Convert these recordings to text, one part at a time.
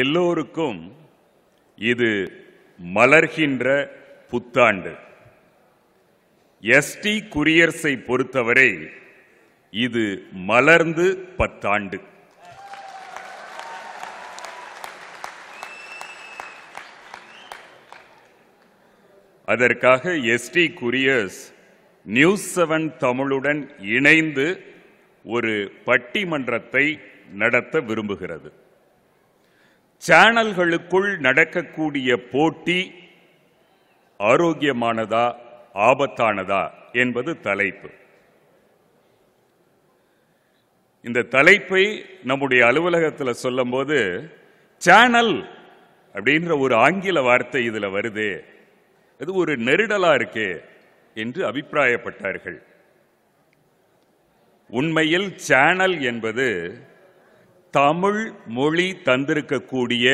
எல்லோருக்கும் இது மலர்கின்ற புத்தாண்டு எஸ்டி குரியர்ஸை பொறுத்தவரை இது மலர்ந்து பத்தாண்டு அதற்காக எஸ்டி குரியர்ஸ் நியூஸ் செவன் தமிழுடன் இணைந்து ஒரு பட்டிமன்றத்தை நடத்த விரும்புகிறது சேனல்களுக்குள் நடக்கக்கூடிய போட்டி ஆரோக்கியமானதா ஆபத்தானதா என்பது தலைப்பு இந்த தலைப்பை நம்முடைய அலுவலகத்தில் சொல்லும்போது சேனல் அப்படின்ற ஒரு ஆங்கில வார்த்தை இதில் வருது அது ஒரு நெருடலாக இருக்கு என்று அபிப்பிராயப்பட்டார்கள் உண்மையில் சேனல் என்பது தமிழ் மொழி தந்திருக்கக்கூடிய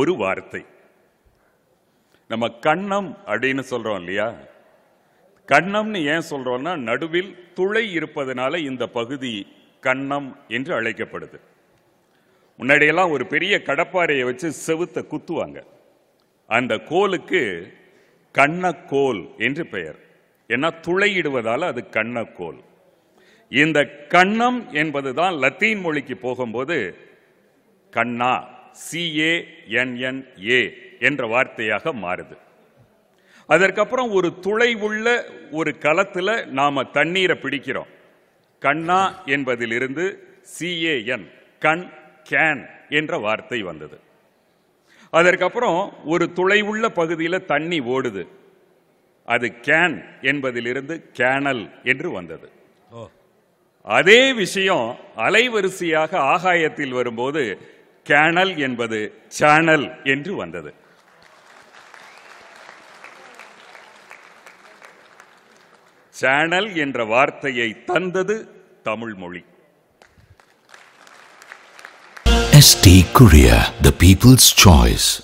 ஒரு வார்த்தை நம்ம கண்ணம் அப்படின்னு சொல்கிறோம் இல்லையா கண்ணம்னு ஏன் சொல்கிறோம்னா நடுவில் துளை இருப்பதனால இந்த பகுதி கண்ணம் என்று அழைக்கப்படுது முன்னாடியெல்லாம் ஒரு பெரிய கடப்பாறையை வச்சு செவுத்தை குத்துவாங்க அந்த கோலுக்கு கண்ணக்கோல் என்று பெயர் ஏன்னா துளையிடுவதால் அது கண்ணக்கோல் இந்த கண்ணம் என்பதுதான் லத்தீன் மொழிக்கு போகும்போது கண்ணா சிஏஎன்என்ஏ என்ற வார்த்தையாக மாறுது அதற்கப்புறம் ஒரு துளை உள்ள ஒரு களத்தில் நாம் தண்ணீரை பிடிக்கிறோம் கண்ணா என்பதிலிருந்து சிஏஎன் கண் கேன் என்ற வார்த்தை வந்தது அதற்கப்புறம் ஒரு துளை உள்ள பகுதியில் தண்ணி ஓடுது அது கேன் என்பதிலிருந்து கேனல் என்று வந்தது அதே விஷயம் அலைவரிசையாக ஆகாயத்தில் வரும்போது கேனல் என்பது சேனல் என்று வந்தது சேனல் என்ற வார்த்தையை தந்தது தமிழ் மொழி ST courier the people's choice